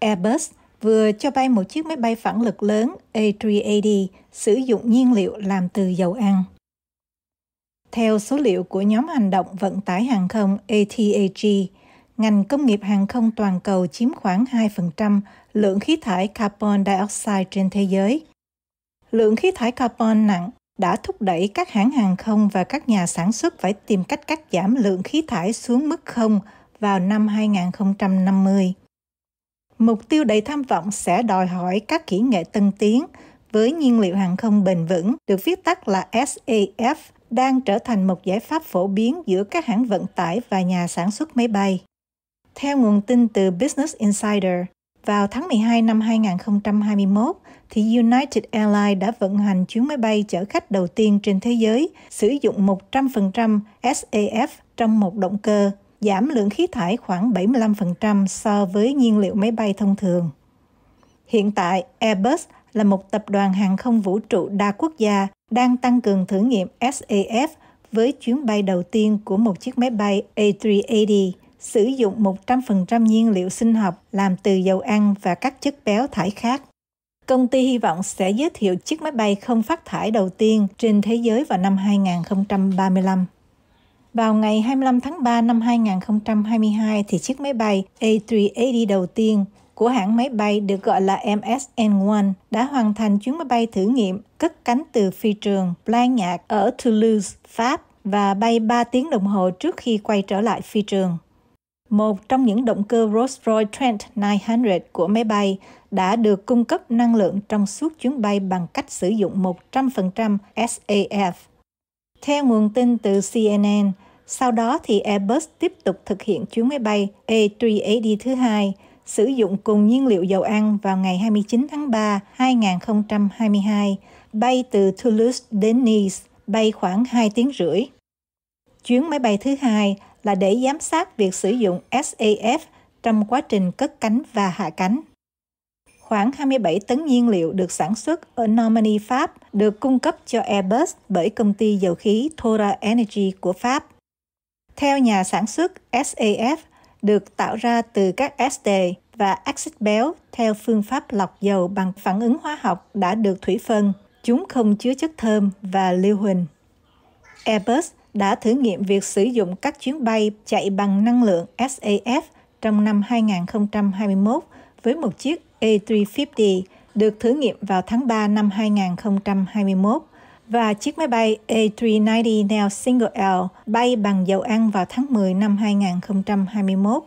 Airbus vừa cho bay một chiếc máy bay phản lực lớn A380 sử dụng nhiên liệu làm từ dầu ăn. Theo số liệu của nhóm hành động vận tải hàng không ATAG, ngành công nghiệp hàng không toàn cầu chiếm khoảng 2% lượng khí thải carbon dioxide trên thế giới. Lượng khí thải carbon nặng đã thúc đẩy các hãng hàng không và các nhà sản xuất phải tìm cách cắt giảm lượng khí thải xuống mức không vào năm 2050 mục tiêu đầy tham vọng sẽ đòi hỏi các kỹ nghệ tân tiến với nhiên liệu hàng không bền vững, được viết tắt là SAF, đang trở thành một giải pháp phổ biến giữa các hãng vận tải và nhà sản xuất máy bay. Theo nguồn tin từ Business Insider, vào tháng 12 năm 2021, thì United Airlines đã vận hành chuyến máy bay chở khách đầu tiên trên thế giới sử dụng 100% SAF trong một động cơ giảm lượng khí thải khoảng 75% so với nhiên liệu máy bay thông thường. Hiện tại, Airbus là một tập đoàn hàng không vũ trụ đa quốc gia đang tăng cường thử nghiệm SAF với chuyến bay đầu tiên của một chiếc máy bay A380 sử dụng 100% nhiên liệu sinh học làm từ dầu ăn và các chất béo thải khác. Công ty hy vọng sẽ giới thiệu chiếc máy bay không phát thải đầu tiên trên thế giới vào năm 2035. Vào ngày 25 tháng 3 năm 2022 thì chiếc máy bay A380 đầu tiên của hãng máy bay được gọi là MSN-1 đã hoàn thành chuyến máy bay thử nghiệm cất cánh từ phi trường Blagnac ở Toulouse, Pháp và bay 3 tiếng đồng hồ trước khi quay trở lại phi trường. Một trong những động cơ Rolls-Royce Trent 900 của máy bay đã được cung cấp năng lượng trong suốt chuyến bay bằng cách sử dụng 100% SAF. Theo nguồn tin từ CNN, sau đó thì Airbus tiếp tục thực hiện chuyến máy bay A380 thứ hai, sử dụng cùng nhiên liệu dầu ăn vào ngày 29 tháng 3, 2022, bay từ Toulouse đến Nice, bay khoảng 2 tiếng rưỡi. Chuyến máy bay thứ hai là để giám sát việc sử dụng SAF trong quá trình cất cánh và hạ cánh. Khoảng 27 tấn nhiên liệu được sản xuất ở Normandy, Pháp được cung cấp cho Airbus bởi công ty dầu khí Total Energy của Pháp theo nhà sản xuất SAF được tạo ra từ các SD và axit béo theo phương pháp lọc dầu bằng phản ứng hóa học đã được thủy phân. Chúng không chứa chất thơm và lưu huỳnh. Airbus đã thử nghiệm việc sử dụng các chuyến bay chạy bằng năng lượng SAF trong năm 2021 với một chiếc A350 được thử nghiệm vào tháng 3 năm 2021 và chiếc máy bay A390 neo Single L bay bằng dầu ăn vào tháng 10 năm 2021.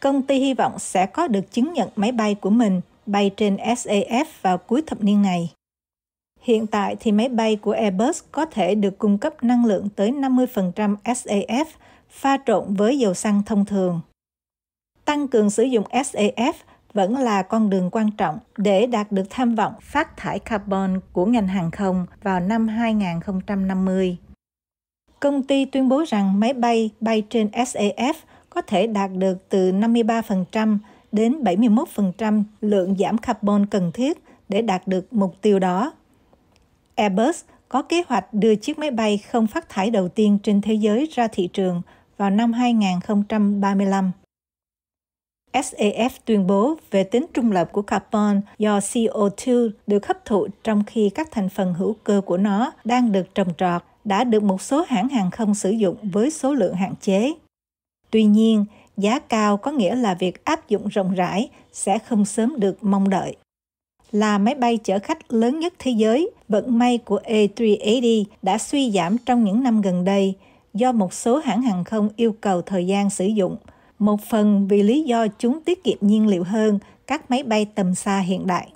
Công ty hy vọng sẽ có được chứng nhận máy bay của mình bay trên SAF vào cuối thập niên này. Hiện tại thì máy bay của Airbus có thể được cung cấp năng lượng tới 50% SAF pha trộn với dầu xăng thông thường. Tăng cường sử dụng SAF vẫn là con đường quan trọng để đạt được tham vọng phát thải carbon của ngành hàng không vào năm 2050. Công ty tuyên bố rằng máy bay bay trên SAF có thể đạt được từ 53% đến 71% lượng giảm carbon cần thiết để đạt được mục tiêu đó. Airbus có kế hoạch đưa chiếc máy bay không phát thải đầu tiên trên thế giới ra thị trường vào năm 2035. SAF tuyên bố về tính trung lập của carbon do CO2 được hấp thụ trong khi các thành phần hữu cơ của nó đang được trồng trọt đã được một số hãng hàng không sử dụng với số lượng hạn chế. Tuy nhiên, giá cao có nghĩa là việc áp dụng rộng rãi sẽ không sớm được mong đợi. Là máy bay chở khách lớn nhất thế giới, vận may của A380 đã suy giảm trong những năm gần đây do một số hãng hàng không yêu cầu thời gian sử dụng – một phần vì lý do chúng tiết kiệm nhiên liệu hơn các máy bay tầm xa hiện đại.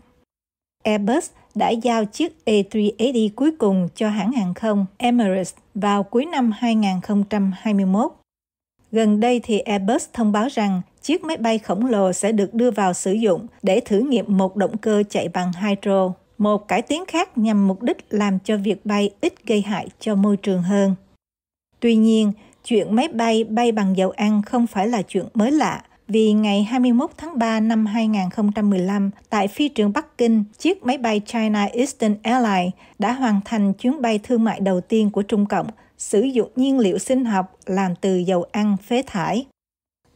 Airbus đã giao chiếc A380 cuối cùng cho hãng hàng không Emirates vào cuối năm 2021. Gần đây thì Airbus thông báo rằng chiếc máy bay khổng lồ sẽ được đưa vào sử dụng để thử nghiệm một động cơ chạy bằng hydro, một cải tiến khác nhằm mục đích làm cho việc bay ít gây hại cho môi trường hơn. Tuy nhiên, Chuyện máy bay bay bằng dầu ăn không phải là chuyện mới lạ, vì ngày 21 tháng 3 năm 2015, tại phi trường Bắc Kinh, chiếc máy bay China Eastern Airlines đã hoàn thành chuyến bay thương mại đầu tiên của Trung Cộng, sử dụng nhiên liệu sinh học làm từ dầu ăn phế thải.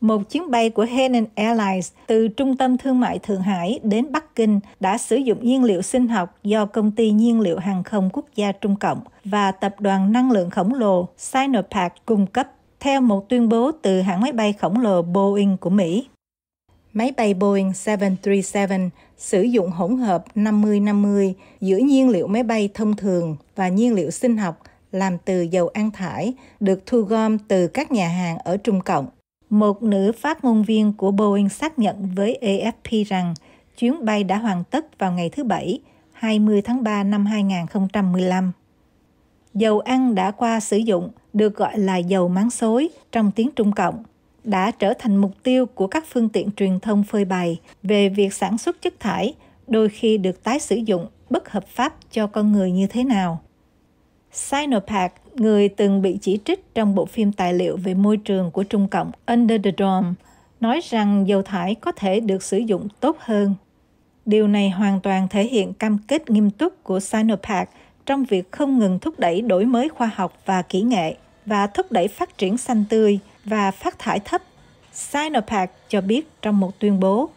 Một chuyến bay của Henan Airlines từ trung tâm thương mại Thượng Hải đến Bắc Kinh đã sử dụng nhiên liệu sinh học do công ty nhiên liệu hàng không quốc gia Trung Cộng và tập đoàn năng lượng khổng lồ Sinopec cung cấp, theo một tuyên bố từ hãng máy bay khổng lồ Boeing của Mỹ. Máy bay Boeing 737 sử dụng hỗn hợp 50-50 giữa nhiên liệu máy bay thông thường và nhiên liệu sinh học làm từ dầu an thải được thu gom từ các nhà hàng ở Trung Cộng. Một nữ phát ngôn viên của Boeing xác nhận với AFP rằng chuyến bay đã hoàn tất vào ngày thứ Bảy, 20 tháng 3 năm 2015. Dầu ăn đã qua sử dụng được gọi là dầu máng xối trong tiếng Trung Cộng đã trở thành mục tiêu của các phương tiện truyền thông phơi bày về việc sản xuất chất thải đôi khi được tái sử dụng bất hợp pháp cho con người như thế nào Sinopac, người từng bị chỉ trích trong bộ phim tài liệu về môi trường của Trung Cộng Under the Dome, nói rằng dầu thải có thể được sử dụng tốt hơn. Điều này hoàn toàn thể hiện cam kết nghiêm túc của Sinopac trong việc không ngừng thúc đẩy đổi mới khoa học và kỹ nghệ và thúc đẩy phát triển xanh tươi và phát thải thấp. Sinopac cho biết trong một tuyên bố,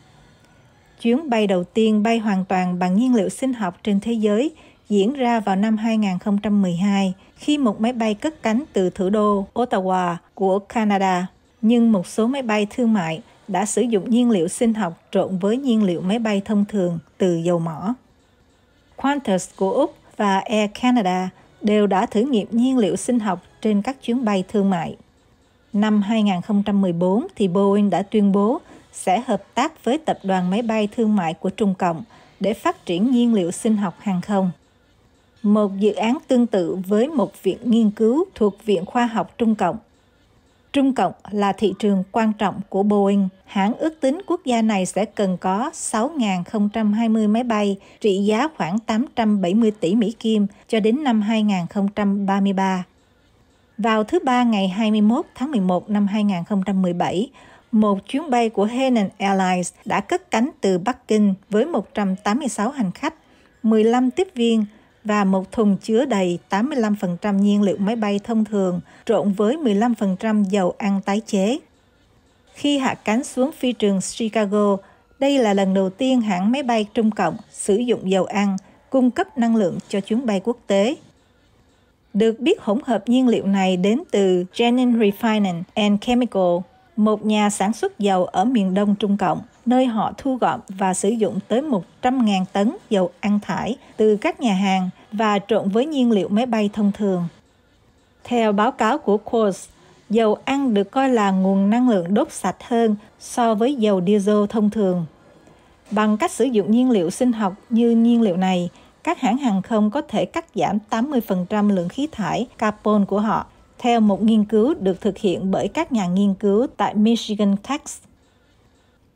chuyến bay đầu tiên bay hoàn toàn bằng nhiên liệu sinh học trên thế giới – diễn ra vào năm 2012 khi một máy bay cất cánh từ thủ đô Ottawa của Canada. Nhưng một số máy bay thương mại đã sử dụng nhiên liệu sinh học trộn với nhiên liệu máy bay thông thường từ dầu mỏ. Qantas của Úc và Air Canada đều đã thử nghiệm nhiên liệu sinh học trên các chuyến bay thương mại. Năm 2014 thì Boeing đã tuyên bố sẽ hợp tác với tập đoàn máy bay thương mại của Trung Cộng để phát triển nhiên liệu sinh học hàng không một dự án tương tự với một viện nghiên cứu thuộc Viện Khoa học Trung Cộng. Trung Cộng là thị trường quan trọng của Boeing. Hãng ước tính quốc gia này sẽ cần có 6.020 máy bay trị giá khoảng 870 tỷ Mỹ Kim cho đến năm 2033. Vào thứ Ba ngày 21 tháng 11 năm 2017, một chuyến bay của Hainan Airlines đã cất cánh từ Bắc Kinh với 186 hành khách, 15 tiếp viên – và một thùng chứa đầy 85% nhiên liệu máy bay thông thường trộn với 15% dầu ăn tái chế. Khi hạ cánh xuống phi trường Chicago, đây là lần đầu tiên hãng máy bay Trung Cộng sử dụng dầu ăn cung cấp năng lượng cho chuyến bay quốc tế. Được biết hỗn hợp nhiên liệu này đến từ Genin Refining and Chemical, một nhà sản xuất dầu ở miền đông Trung Cộng nơi họ thu gom và sử dụng tới 100.000 tấn dầu ăn thải từ các nhà hàng và trộn với nhiên liệu máy bay thông thường. Theo báo cáo của Quartz, dầu ăn được coi là nguồn năng lượng đốt sạch hơn so với dầu diesel thông thường. Bằng cách sử dụng nhiên liệu sinh học như nhiên liệu này, các hãng hàng không có thể cắt giảm 80% lượng khí thải carbon của họ, theo một nghiên cứu được thực hiện bởi các nhà nghiên cứu tại Michigan Tech.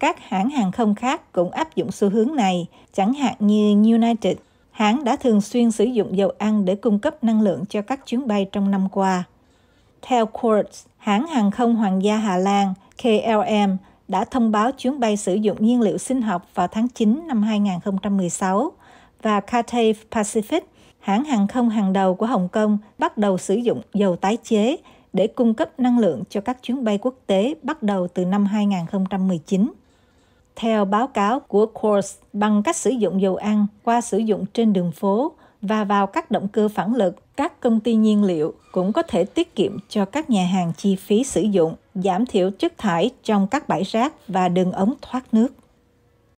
Các hãng hàng không khác cũng áp dụng xu hướng này, chẳng hạn như United. Hãng đã thường xuyên sử dụng dầu ăn để cung cấp năng lượng cho các chuyến bay trong năm qua. Theo Quartz, hãng hàng không Hoàng gia Hà Lan KLM đã thông báo chuyến bay sử dụng nhiên liệu sinh học vào tháng 9 năm 2016 và Cathay Pacific, hãng hàng không hàng đầu của Hồng Kông, bắt đầu sử dụng dầu tái chế để cung cấp năng lượng cho các chuyến bay quốc tế bắt đầu từ năm 2019 theo báo cáo của Quartz bằng cách sử dụng dầu ăn qua sử dụng trên đường phố và vào các động cơ phản lực. Các công ty nhiên liệu cũng có thể tiết kiệm cho các nhà hàng chi phí sử dụng, giảm thiểu chất thải trong các bãi rác và đường ống thoát nước.